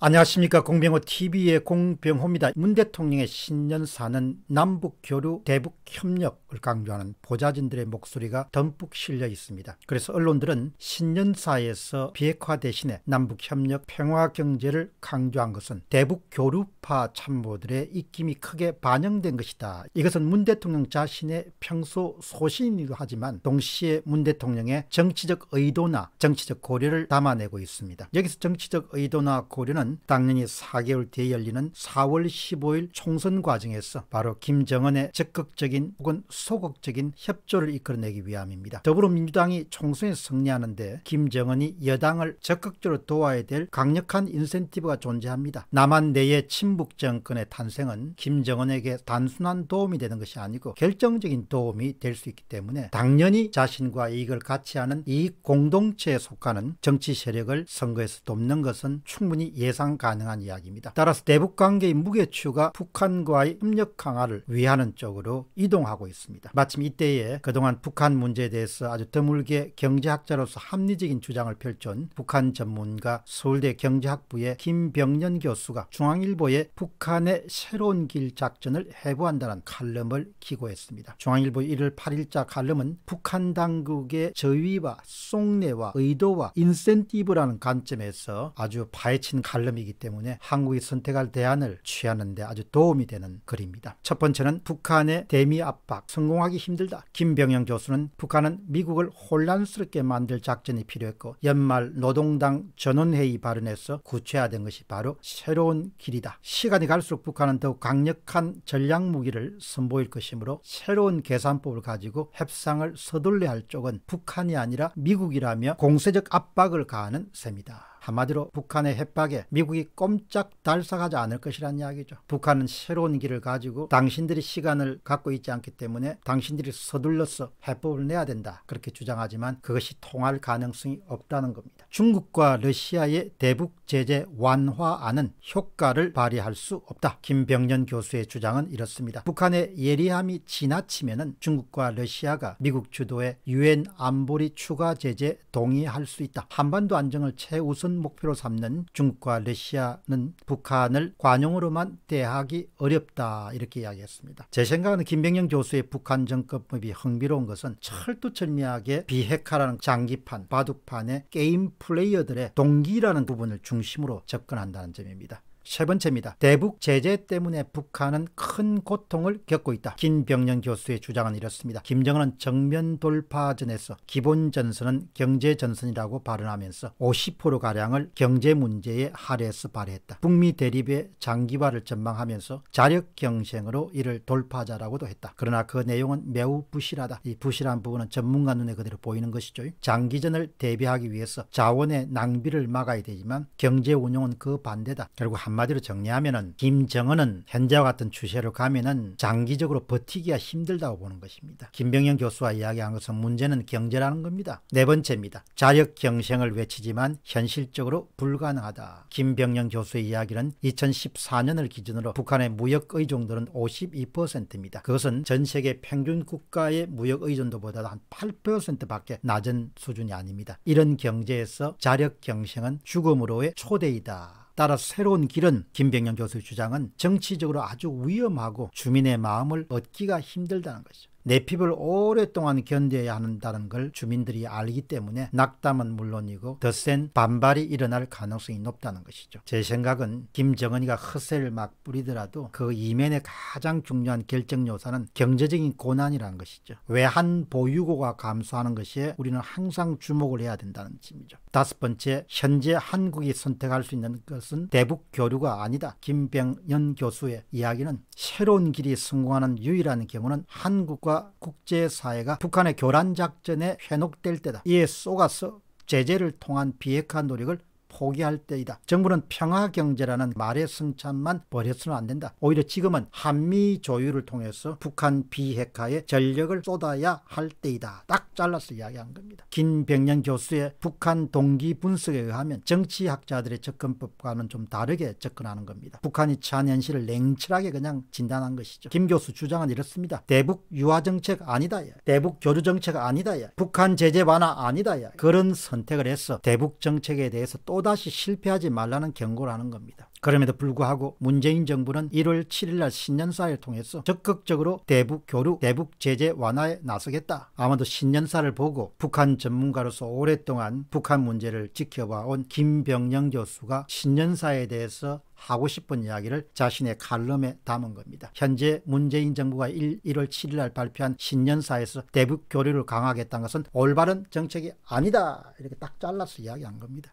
안녕하십니까 공병호 TV의 공병호입니다. 문 대통령의 신년 사는 남북 교류 대북 협력 강조하는 보좌진들의 목소리가 듬뿍 실려 있습니다. 그래서 언론들은 신년사에서 비핵화 대신에 남북협력 평화 경제를 강조한 것은 대북 교류파 참모들의 입김이 크게 반영된 것이다. 이것은 문 대통령 자신의 평소 소신이기도 하지만 동시에 문 대통령의 정치적 의도나 정치적 고려를 담아내고 있습니다. 여기서 정치적 의도나 고려는 당연히 4개월 뒤에 열리는 4월 15일 총선 과정에서 바로 김정은의 적극적인 혹은 소극적인 협조를 이끌어내기 위함입니다. 더불어민주당이 총선에 승리하는데 김정은이 여당을 적극적으로 도와야 될 강력한 인센티브가 존재합니다. 남한 내의 친북 정권의 탄생은 김정은에게 단순한 도움이 되는 것이 아니고 결정적인 도움이 될 수 있기 때문에 당연히 자신과 이익을 같이 하는 이 공동체에 속하는 정치 세력을 선거에서 돕는 것은 충분히 예상 가능한 이야기입니다. 따라서 대북 관계의 무게추가 북한과의 협력 강화를 위하는 쪽으로 이동하고 있습니다. 있습니다. 마침 이때에 그동안 북한 문제에 대해서 아주 드물게 경제학자로서 합리적인 주장을 펼친 북한 전문가 서울대 경제학부의 김병년 교수가 중앙일보에 북한의 새로운 길 작전을 해부한다는 칼럼을 기고했습니다. 중앙일보 1월 8일자 칼럼은 북한 당국의 저위와 속내와 의도와 인센티브라는 관점에서 아주 파헤친 칼럼이기 때문에 한국이 선택할 대안을 취하는데 아주 도움이 되는 글입니다. 첫 번째는 북한의 대미 압박, 성공하기 힘들다. 김병영 교수는 북한은 미국을 혼란스럽게 만들 작전이 필요했고 연말 노동당 전원회의 발언에서 구체화된 것이 바로 새로운 길이다. 시간이 갈수록 북한은 더욱 강력한 전략 무기를 선보일 것이므로 새로운 계산법을 가지고 협상을 서둘러야 할 쪽은 북한이 아니라 미국이라며 공세적 압박을 가하는 셈이다. 한마디로 북한의 협박에 미국이 꼼짝 달싹하지 않을 것이라는 이야기죠. 북한은 새로운 길을 가지고 당신들이 시간을 갖고 있지 않기 때문에 당신들이 서둘러서 해법을 내야 된다. 그렇게 주장하지만 그것이 통할 가능성이 없다는 겁니다. 중국과 러시아의 대북 제재 완화안은 효과를 발휘할 수 없다. 김병년 교수의 주장은 이렇습니다. 북한의 예리함이 지나치면 중국과 러시아가 미국 주도의 유엔 안보리 추가 제재 동의할 수 있다. 한반도 안정을 최우선 목표로 삼는 중국과 러시아는 북한을 관용으로만 대하기 어렵다 이렇게 이야기했습니다. 제 생각에는 김병영 교수의 북한 정권법이 흥미로운 것은 철두철미하게 비핵화라는 장기판 바둑판의 게임 플레이어들의 동기라는 부분을 중심으로 접근한다는 점입니다. 세 번째입니다. 대북 제재 때문에 북한은 큰 고통을 겪고 있다. 김병년 교수의 주장은 이렇습니다. 김정은은 정면 돌파전에서 기본 전선은 경제 전선이라고 발언하면서 50%가량을 경제 문제에 할애해서 발휘했다. 북미 대립의 장기화를 전망하면서 자력 경쟁으로 이를 돌파자라고도 했다. 그러나 그 내용은 매우 부실하다. 이 부실한 부분은 전문가 눈에 그대로 보이는 것이죠. 장기전을 대비하기 위해서 자원의 낭비를 막아야 되지만 경제 운용은 그 반대다. 결국 한 한마디로 정리하면은 김정은은 현재와 같은 추세로 가면은 장기적으로 버티기가 힘들다고 보는 것입니다. 김병현 교수와 이야기한 것은 문제는 경제라는 겁니다. 네 번째입니다. 자력 경쟁을 외치지만 현실적으로 불가능하다. 김병현 교수의 이야기는 2014년을 기준으로 북한의 무역 의존도는 52%입니다. 그것은 전 세계 평균 국가의 무역 의존도보다 한 8%밖에 낮은 수준이 아닙니다. 이런 경제에서 자력 경쟁은 죽음으로의 초대이다. 따라서 새로운 길은 김병현 교수의 주장은 정치적으로 아주 위험하고 주민의 마음을 얻기가 힘들다는 것이죠. 내 피부를 오랫동안 견뎌야 한다는 걸 주민들이 알기 때문에 낙담은 물론이고 더센 반발이 일어날 가능성이 높다는 것이죠. 제 생각은 김정은이가 허세를 막 뿌리더라도 그이면에 가장 중요한 결정 요사는 경제적인 고난이라는 것이죠. 외환 보유고가 감소하는 것이 우리는 항상 주목을 해야 된다는 점이죠. 다섯 번째, 현재 한국이 선택할 수 있는 것은 대북 교류가 아니다. 김병연 교수의 이야기는 새로운 길이 성공하는 유일한 경우는 한국과 국제사회가 북한의 교란작전에 현혹될 때다. 이에 속아서 제재를 통한 비핵화 노력을 포기할 때이다. 정부는 평화 경제라는 말의 승찬만 버려으면안 된다. 오히려 지금은 한미 조율을 통해서 북한 비핵화에 전력을 쏟아야 할 때이다. 딱 잘라서 이야기한 겁니다. 김병년 교수의 북한 동기 분석에 의하면 정치학자들의 접근법과는 좀 다르게 접근하는 겁니다. 북한이 처한 현실을 냉철하게 그냥 진단한 것이죠. 김 교수 주장은 이렇습니다. 대북 유화 정책 아니다. 야. 대북 교류 정책 아니다. 야. 북한 제재 완화 아니다. 야. 그런 선택을 해서 대북 정책에 대해서 또 또다시 실패하지 말라는 경고를 하는 겁니다. 그럼에도 불구하고 문재인 정부는 1월 7일날 신년사를 통해서 적극적으로 대북 교류, 대북 제재 완화에 나서겠다. 아마도 신년사를 보고 북한 전문가로서 오랫동안 북한 문제를 지켜봐온 김병영 교수가 신년사에 대해서 하고 싶은 이야기를 자신의 칼럼에 담은 겁니다. 현재 문재인 정부가 1, 1월 7일 날 발표한 신년사에서 대북 교류를 강화하겠다는 것은 올바른 정책이 아니다. 이렇게 딱 잘라서 이야기한 겁니다.